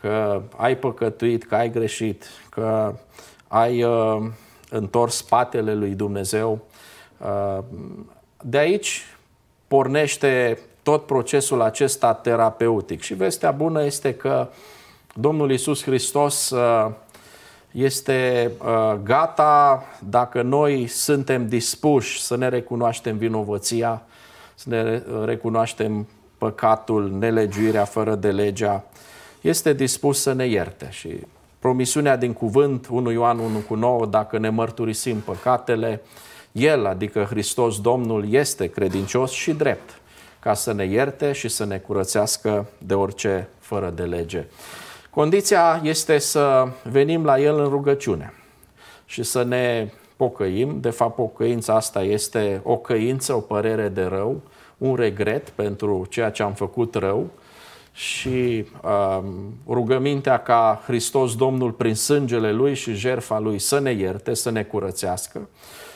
că ai păcătuit, că ai greșit, că ai uh, întors spatele lui Dumnezeu. de aici pornește tot procesul acesta terapeutic. Și vestea bună este că Domnul Isus Hristos uh, este uh, gata, dacă noi suntem dispuși să ne recunoaștem vinovăția, să ne uh, recunoaștem păcatul, nelegiuirea fără de legea, este dispus să ne ierte. Și promisiunea din cuvânt 1 Ioan 1 cu 9, dacă ne mărturisim păcatele, El, adică Hristos Domnul, este credincios și drept ca să ne ierte și să ne curățească de orice fără de lege. Condiția este să venim la El în rugăciune și să ne pocăim. De fapt, pocăința asta este o căință, o părere de rău, un regret pentru ceea ce am făcut rău și uh, rugămintea ca Hristos Domnul prin sângele Lui și jerfa Lui să ne ierte, să ne curățească.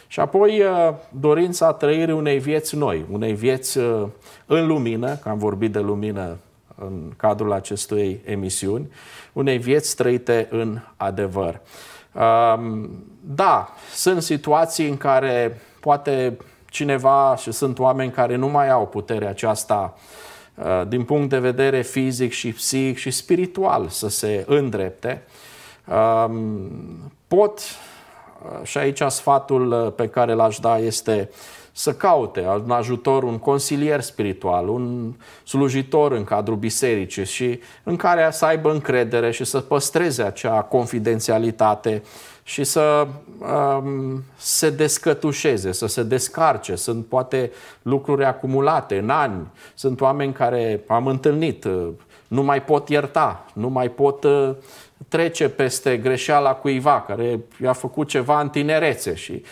Și apoi uh, dorința trăirii unei vieți noi, unei vieți uh, în lumină, că am vorbit de lumină în cadrul acestui emisiuni, unei vieți trăite în adevăr. Da, sunt situații în care poate cineva și sunt oameni care nu mai au puterea aceasta uh, din punct de vedere fizic și psihic și spiritual să se îndrepte, pot, uh, și aici sfatul uh, pe care l-aș da este să caute în ajutor un consilier spiritual, un slujitor în cadrul bisericii și în care să aibă încredere și să păstreze acea confidențialitate și să um, se descătușeze, să se descarce. Sunt poate lucruri acumulate în ani, sunt oameni care am întâlnit, uh, nu mai pot ierta, nu mai pot uh, trece peste greșeala cuiva care i-a făcut ceva în tinerețe și uh,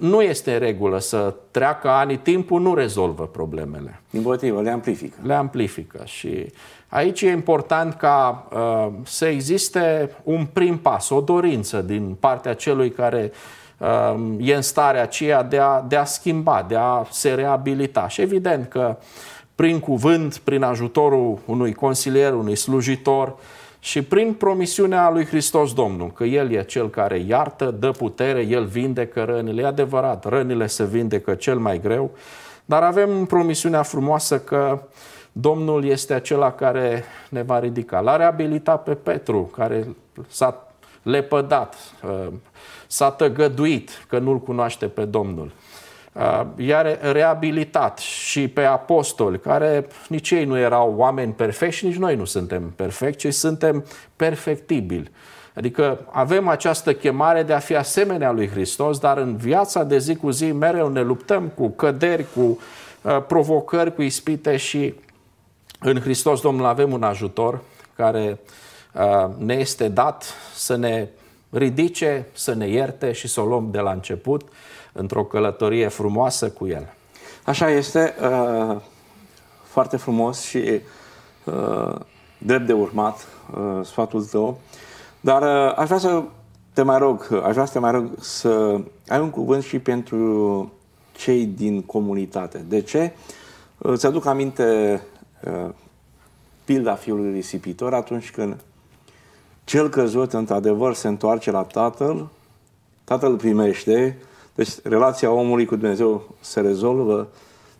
nu este în regulă să treacă ani, timpul nu rezolvă problemele. Din motivă, le amplifică. Le amplifică și aici e important ca uh, să existe un prim pas, o dorință din partea celui care uh, e în starea aceea de a, de a schimba, de a se reabilita. Și evident că prin cuvânt, prin ajutorul unui consilier, unui slujitor, uh, și prin promisiunea lui Hristos Domnul, că El e Cel care iartă, dă putere, El vindecă rănile. E adevărat, rănile se vindecă cel mai greu, dar avem promisiunea frumoasă că Domnul este acela care ne va ridica. L-a reabilitat pe Petru, care s-a lepădat, uh, s-a tăgăduit că nu-L cunoaște pe Domnul. Uh, i-a reabilitat și pe apostoli, care nici ei nu erau oameni perfecti și nici noi nu suntem perfecti, ci suntem perfectibili. Adică avem această chemare de a fi asemenea lui Hristos, dar în viața de zi cu zi mereu ne luptăm cu căderi, cu uh, provocări, cu ispite și în Hristos Domnul avem un ajutor care uh, ne este dat să ne ridice, să ne ierte și să o luăm de la început într-o călătorie frumoasă cu El. Așa este, uh, foarte frumos și uh, drept de urmat uh, sfatul tău, dar uh, aș vrea să te mai rog, aș vrea să te mai rog să ai un cuvânt și pentru cei din comunitate. De ce? Uh, ți aduc aminte uh, pilda fiului risipitor atunci când cel căzut într-adevăr se întoarce la tatăl, tatăl primește, deci relația omului cu Dumnezeu se rezolvă,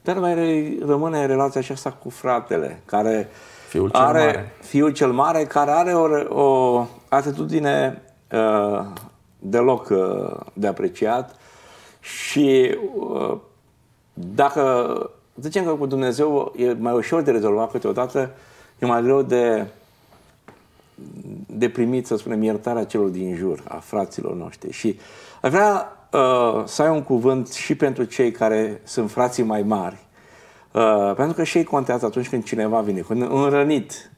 dar mai rămâne relația aceasta cu fratele, care fiul cel are mare. fiul cel mare, care are o, o atitudine uh, deloc uh, de apreciat și uh, dacă zicem că cu Dumnezeu e mai ușor de rezolvat câteodată, e mai greu de de primit, să spunem, iertarea celor din jur, a fraților noștri. Și aș vrea Uh, să ai un cuvânt și pentru cei care sunt frații mai mari, uh, pentru că și ei contează atunci când cineva vine, când un rănit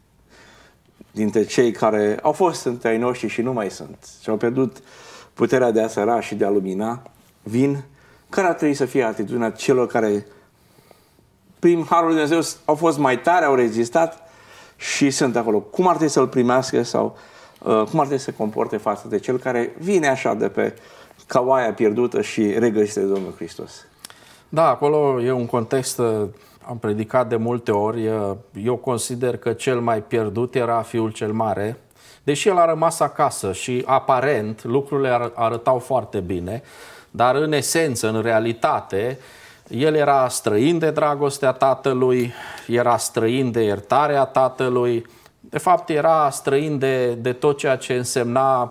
dintre cei care au fost între ai noștri și nu mai sunt, și au pierdut puterea de a săra și de a lumina, vin, care ar trebui să fie atitudinea celor care prin Harul Lui Dumnezeu au fost mai tare, au rezistat și sunt acolo. Cum ar trebui să-l primească sau uh, cum ar trebui să se comporte față de cel care vine așa de pe uh, ca oaia pierdută și regăsite de Domnul Hristos. Da, acolo e un context, uh, am predicat de multe ori, uh, eu consider că cel mai pierdut era fiul cel mare, deși el a rămas acasă și aparent lucrurile ar- arătau foarte bine, dar în esență, în realitate, el era străin de dragostea tatălui, era străin de iertarea tatălui, de fapt era străin de, de tot ceea ce însemna uh,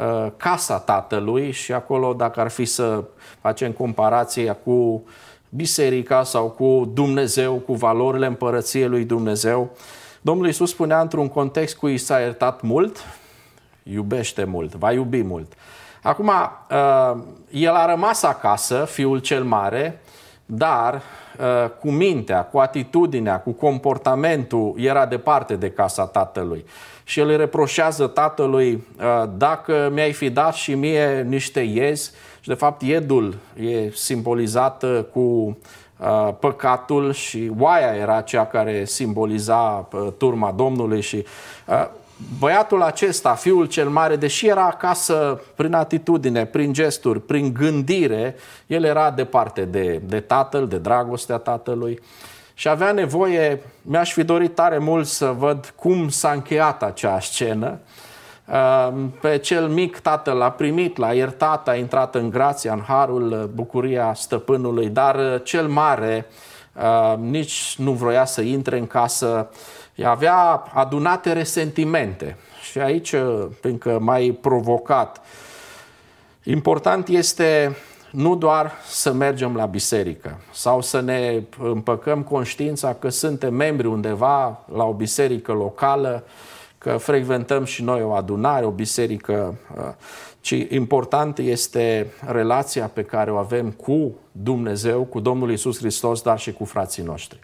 Uh, casa tatălui și acolo, dacă ar fi să facem comparația cu biserica sau cu Dumnezeu, cu valorile împărăției lui Dumnezeu, Domnul Iisus spunea într-un context cu i s-a iertat mult, iubește mult, va iubi mult. Acum, uh, el a rămas acasă, fiul cel mare, dar uh, cu mintea, cu atitudinea, cu comportamentul era departe de casa tatălui. Și el îi reproșează tatălui, uh, dacă mi-ai fi dat și mie niște iezi, și de fapt iedul e simbolizat uh, cu păcatul și oaia era cea care simboliza turma Domnului și băiatul acesta, fiul cel mare, deși era acasă prin atitudine, prin gesturi, prin gândire, el era departe de, de tatăl, de dragostea tatălui și avea nevoie, mi-aș fi dorit tare mult să văd cum s-a încheiat acea scenă. Pe cel mic tatăl l-a primit, l-a iertat, a intrat în grația, în harul, bucuria stăpânului, dar cel mare nici nu vroia să intre în casă, avea adunate resentimente. Și aici, pentru uh, că mai provocat, important este nu doar să mergem la biserică sau să ne împăcăm conștiința că suntem membri undeva la o biserică locală, că frecventăm și noi o adunare, o biserică, uh, ci important este relația pe care o avem cu Dumnezeu, cu Domnul Isus Hristos, dar și cu frații noștri.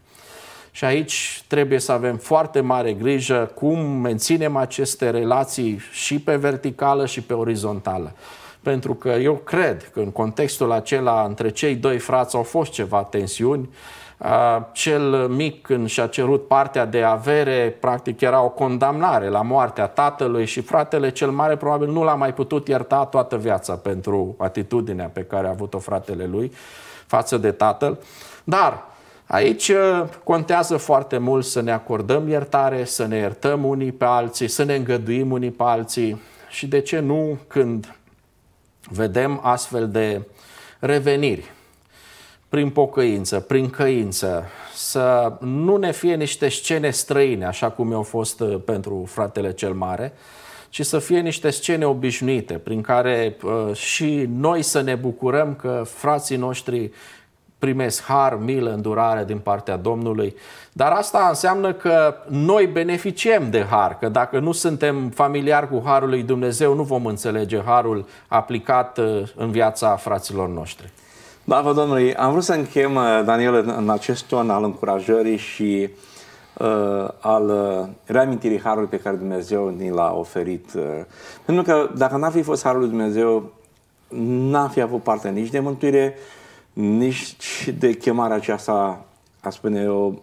Și aici trebuie să avem foarte mare grijă cum menținem aceste relații și pe verticală și pe orizontală. Pentru că eu cred că în contextul acela între cei doi frați au fost ceva tensiuni, cel mic când și-a cerut partea de avere, practic era o condamnare la moartea tatălui și fratele cel mare probabil nu l-a mai putut ierta toată viața pentru atitudinea pe care a avut-o fratele lui față de tatăl. Dar Aici uh, contează foarte mult să ne acordăm iertare, să ne iertăm unii pe alții, să ne îngăduim unii pe alții și de ce nu când vedem astfel de reveniri prin pocăință, prin căință, să nu ne fie niște scene străine, așa cum au fost uh, pentru fratele cel mare, ci să fie niște scene obișnuite, prin care uh, și noi să ne bucurăm că frații noștri primesc har, milă, îndurare din partea Domnului. Dar asta înseamnă că noi beneficiem de har, că dacă nu suntem familiari cu harul lui Dumnezeu, nu vom înțelege harul aplicat uh, în viața fraților noștri. Da, vă Domnului! Am vrut să închem, uh, Daniel, în acest ton al încurajării și uh, al uh, reamintirii harului pe care Dumnezeu ni l-a oferit. pentru că dacă n-ar fi fost harul lui Dumnezeu, n-ar fi avut parte nici de mântuire, nici de chemarea aceasta, a spune eu,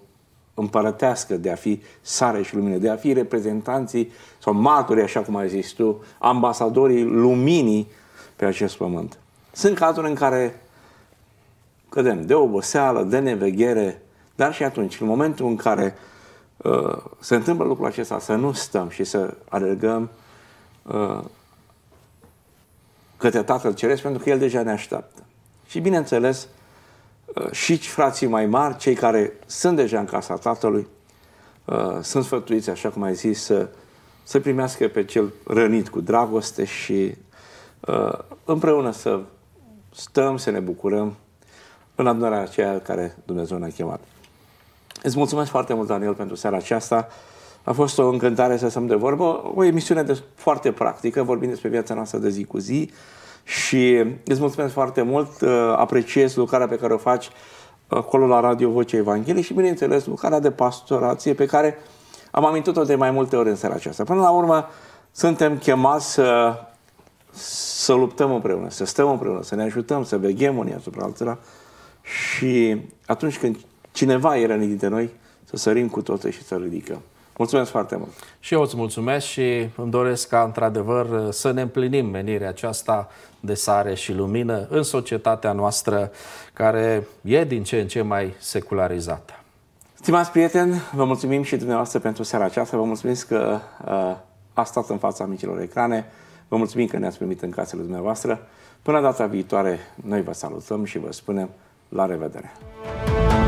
împărătească de a fi sare și lumină, de a fi reprezentanții sau maturi, așa cum ai zis tu, ambasadorii luminii pe acest pământ. Sunt cazuri în care cădem de oboseală, de neveghere, dar și atunci, în momentul în care uh, se întâmplă lucrul acesta, să nu stăm și să alergăm uh, către Tatăl Ceresc, pentru că El deja ne așteaptă. Și, bineînțeles, uh, și frații mai mari, cei care sunt deja în casa tatălui, uh, sunt sfătuiți, așa cum ai zis, să, să primească pe cel rănit cu dragoste și uh, împreună să stăm, să ne bucurăm în adunarea aceea care Dumnezeu ne-a chemat. Îți mulțumesc foarte mult, Daniel, pentru seara aceasta. A fost o încântare să stăm de vorbă, o emisiune de, foarte practică, vorbim despre viața noastră de zi cu zi, și îți mulțumesc foarte mult, uh, apreciez lucrarea pe care o faci acolo la Radio Vocea Evangheliei și, bineînțeles, lucrarea de pastorație pe care am amintit-o de mai multe ori în seara aceasta. Până la urmă, suntem chemați să, să luptăm împreună, să stăm împreună, să ne ajutăm, să veghem unii asupra altora și atunci când cineva e rănit dintre noi, să sărim cu toții și să ridicăm. Mulțumesc foarte mult! Și eu îți mulțumesc și îmi doresc ca, într-adevăr, să ne împlinim menirea aceasta de sare și lumină în societatea noastră care e din ce în ce mai secularizată. Stimați prieteni, vă mulțumim și dumneavoastră pentru seara aceasta. Vă mulțumesc că uh, a stat în fața micilor ecrane. Vă mulțumim că ne-ați primit în casele dumneavoastră. Până data viitoare, noi vă salutăm și vă spunem la revedere!